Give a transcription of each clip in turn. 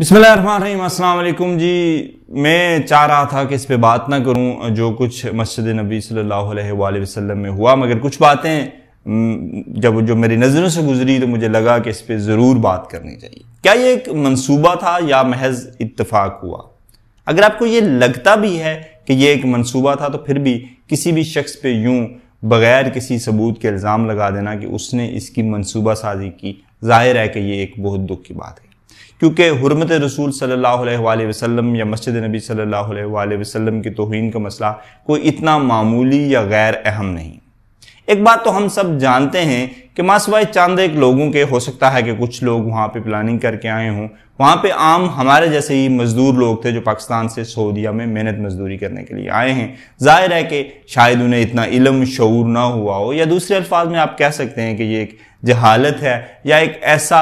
अस्सलाम वालेकुम जी मैं चाह रहा था कि इस पर बात ना करूं जो कुछ मस्जिद नबी सल्लल्लाहु अलैहि वसल्लम में हुआ मगर कुछ बातें जब जो मेरी नज़रों से गुजरी तो मुझे लगा कि इस पर ज़रूर बात करनी चाहिए क्या ये एक मंसूबा था या महज इत्तफाक हुआ अगर आपको ये लगता भी है कि ये एक मंसूबा था तो फिर भी किसी भी शख्स पर यूँ बगैर किसी सबूत के इल्ज़ाम लगा देना कि उसने इसकी मनसूबा साजी की जाहिर है कि ये एक बहुत दुख की बात है क्योंकि हरमत रसूल सल्ला वसम या मस्जिद नबी सल्ला वसम की तोहन का मसला कोई इतना मामूली या गैर अहम नहीं एक बात तो हम सब जानते हैं कि मासवाए चांद एक लोगों के हो सकता है कि कुछ लोग वहाँ पे प्लानिंग करके आए हों वहाँ पे आम हमारे जैसे ही मज़दूर लोग थे जो पाकिस्तान से सऊदिया में मेहनत मजदूरी करने के लिए आए हैं जाहिर है कि शायद उन्हें इतना इलम शूर ना हुआ हो या दूसरे अल्फाज में आप कह सकते हैं कि ये एक जहालत है या एक ऐसा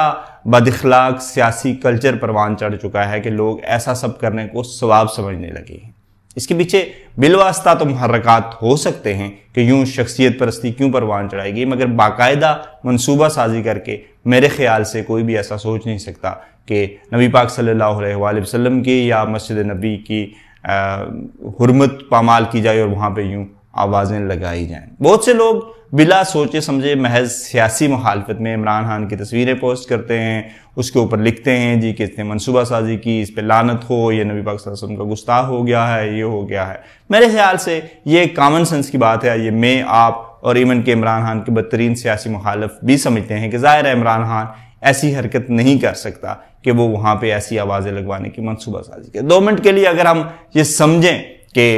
बदखलाक सियासी कल्चर परवान चढ़ चुका है कि लोग ऐसा सब करने को स्वाब समझने लगे हैं इसके पीछे बिलवास्ता तो महरक़ात हो सकते हैं कि यूं शख्सियत परस्ती क्यों परवान चढ़ाएगी मगर बाकायदा मनसूबा साजी करके मेरे ख्याल से कोई भी ऐसा सोच नहीं सकता कि नबी पाक सल्ला वसलम की या मस्जिद नबी की हरमत पामाल की जाए और वहाँ पर यूँ आवाज़ें लगाई जाएं बहुत से लोग बिला सोचे समझे महज सियासी मुखालफत में इमरान खान की तस्वीरें पोस्ट करते हैं उसके ऊपर लिखते हैं जी कि इसने मनसूबा साजी की इस पर लानत हो या नबी पाक वसल्लम का गुस्ताख हो गया है ये हो गया है मेरे ख्याल से ये कॉमन सेंस की बात है ये मैं आप और इवन के इमरान खान के बदतरीन सियासी मुखालफ भी समझते हैं कि ज़ाहिर है इमरान खान ऐसी हरकत नहीं कर सकता कि वो वहाँ पर ऐसी आवाज़ें लगवाने की मनसूबा साजी के दो मिनट के लिए अगर हम ये समझें कि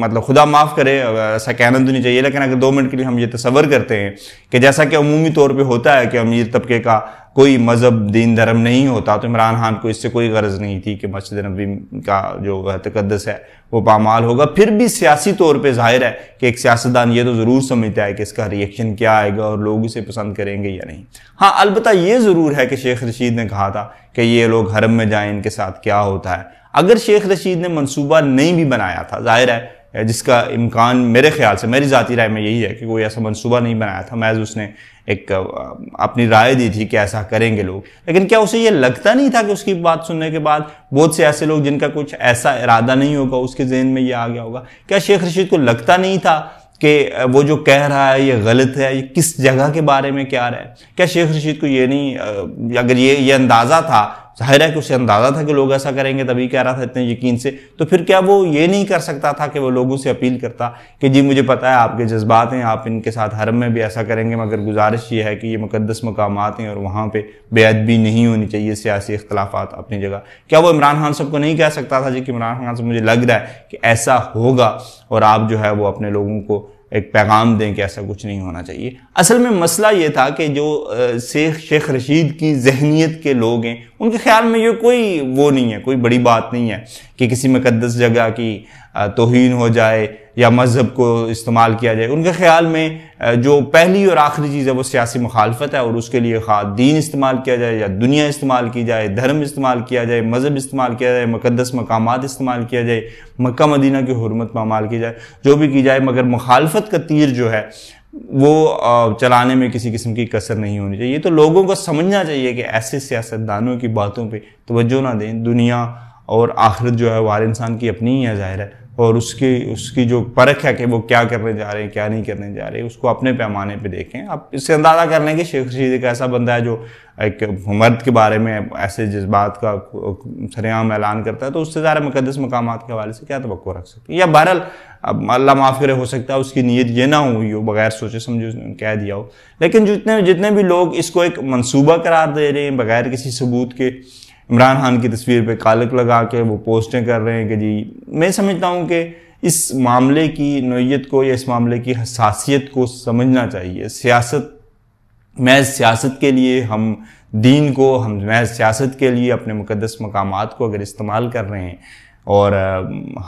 मतलब खुदा माफ़ करे ऐसा कहना तो नहीं चाहिए लेकिन अगर दो मिनट के लिए हम ये तस्वर करते हैं कि जैसा कि अमूमी तौर पे होता है कि अमीर तबके का कोई मज़हब दीन धर्म नहीं होता तो इमरान खान को इससे कोई गर्ज नहीं थी कि मस्जिद नबी का जो तकदस है वो पामाल होगा फिर भी सियासी तौर पर जाहिर है कि एक सियासतदान ये तो ज़रूर समझता है कि इसका रिएक्शन क्या आएगा और लोग इसे पसंद करेंगे या नहीं हाँ अलबत् ये ज़रूर है कि शेख रशीद ने कहा था कि ये लोग हरम में जाएँ इनके साथ क्या होता है अगर शेख रशीद ने मनसूबा नहीं भी बनाया था जाहिर है जिसका इम्कान मेरे ख्याल से मेरी ज़ाती राय में यही है कि कोई ऐसा मनसूबा नहीं बनाया था महज उसने एक अपनी राय दी थी कि ऐसा करेंगे लोग लेकिन क्या उसे ये लगता नहीं था कि उसकी बात सुनने के बाद बहुत से ऐसे लोग जिनका कुछ ऐसा इरादा नहीं होगा उसके जहन में ये आ गया होगा क्या शेख रशीद को लगता नहीं था कि वो जो कह रहा है ये गलत है ये किस जगह के बारे में क्या रहा है क्या शेख रशीद को ये नहीं अगर ये ये अंदाज़ा था जाहिर है कि उसे अंदाज़ा था कि लोग ऐसा करेंगे तभी कह रहा था इतने यकीन से तो फिर क्या वो ये नहीं कर सकता था कि वो लोगों से अपील करता कि जी मुझे पता है आपके जज्बात हैं आप इनके साथ हरम में भी ऐसा करेंगे मगर गुजारिश ये है कि ये मुकदस मकाम हैं और वहाँ पर बेअदबी नहीं होनी चाहिए सियासी अख्तिलाफ़ अपनी जगह क्या वो इमरान खान साहब को नहीं कह सकता था जी कि इमरान खान साहब मुझे लग रहा है कि ऐसा होगा और आप जो है वो अपने लोगों को एक पैगाम दें कि ऐसा कुछ नहीं होना चाहिए असल में मसला ये था कि जो शेख शेख रशीद की जहनीत के लोग हैं उनके ख्याल में ये कोई वो नहीं है कोई बड़ी बात नहीं है कि किसी मुकदस जगह की तोहन हो जाए या मज़हब को इस्तेमाल किया जाए उनके ख्याल में जो पहली और आखिरी चीज़ है वो सियासी मुखालफत है और उसके लिए खा दीन इस्तेमाल किया जाए या दुनिया इस्तेमाल की जाए धर्म इस्तेमाल किया जाए मज़हब इस्तेमाल किया जाए मुकदस मकाम इस्तेमाल किया जाए मक्का मदीना की हरमत मामाल की जाए जो भी की जाए मगर मुखालफत का तीर जो है वो चलाने में किसी किस्म की कसर नहीं होनी चाहिए तो लोगों को समझना चाहिए कि ऐसे सियासतदानों की बातों पर तोज्जो ना दें दुनिया और आखिरत जो है वार इंसान की अपनी ही है ज़ाहिर है और उसकी उसकी जो परख है कि वो क्या करने जा रहे हैं क्या नहीं करने जा रहे उसको अपने पैमाने पे देखें आप इससे अंदाज़ा कर लें कि शेख रशीद एक ऐसा बंदा है जो एक मर्द के बारे में ऐसे जज्बात का सरेआम ऐलान करता है तो उससे ज़्यादा मुकदस मकाम के हवाले से क्या तो रख सकते हैं या बहरल अब अल्लाह माफ करे हो सकता है उसकी नीयत ये ना हुई हो बगैर सोचे समझे उसने कह दिया हो लेकिन जितने जितने भी लोग इसको एक मनसूबा करार दे रहे हैं बगैर किसी सबूत के इमरान खान की तस्वीर पे कालक लगा के वो पोस्टें कर रहे हैं कि जी मैं समझता हूँ कि इस मामले की नोयत को या इस मामले की हसासीत को समझना चाहिए सियासत महज सियासत के लिए हम दीन को हम महज सियासत के लिए अपने मुकदस मकाम को अगर इस्तेमाल कर रहे हैं और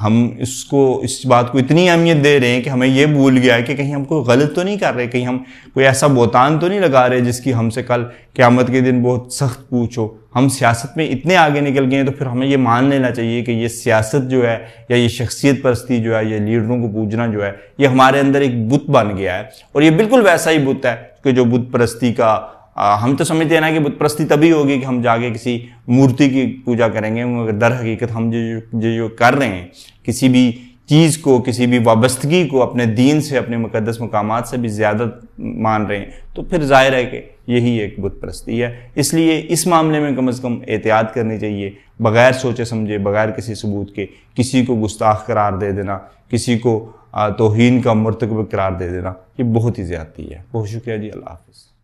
हम इसको इस बात को इतनी अहमियत दे रहे हैं कि हमें ये भूल गया है कि कहीं हम कोई गलत तो नहीं कर रहे कहीं हम कोई ऐसा बोतान तो नहीं लगा रहे जिसकी हमसे कल क़्यामत के दिन बहुत सख्त पूछो हम सियासत में इतने आगे निकल गए हैं तो फिर हमें ये मान लेना चाहिए कि ये सियासत जो है या ये शख्सियत परस्ती जो है ये लीडरों को पूजना जो है ये हमारे अंदर एक बुत बन गया है और ये बिल्कुल वैसा ही बुत है कि जो बुत परस्ती का आ, हम तो समझते हैं ना कि बुतप्रस्ति तभी होगी कि हम जाके किसी मूर्ति की पूजा करेंगे दर हकीकत हम जो जो जो कर रहे हैं किसी भी चीज़ को किसी भी वाबस्तगी को अपने दीन से अपने मुकदस मकाम से भी ज़्यादा मान रहे हैं तो फिर जाहिर है कि यही एक बुत है इसलिए इस मामले में कम अज़ कम एहतियात करनी चाहिए बग़ैर सोचे समझे बग़ैर किसी सबूत के किसी को गुस्ताख करार दे देना किसी को तोहन का मरतकब करार दे देना ये बहुत ही ज़्यादा है बहुत शुक्रिया जी अल्लाह हाफिज़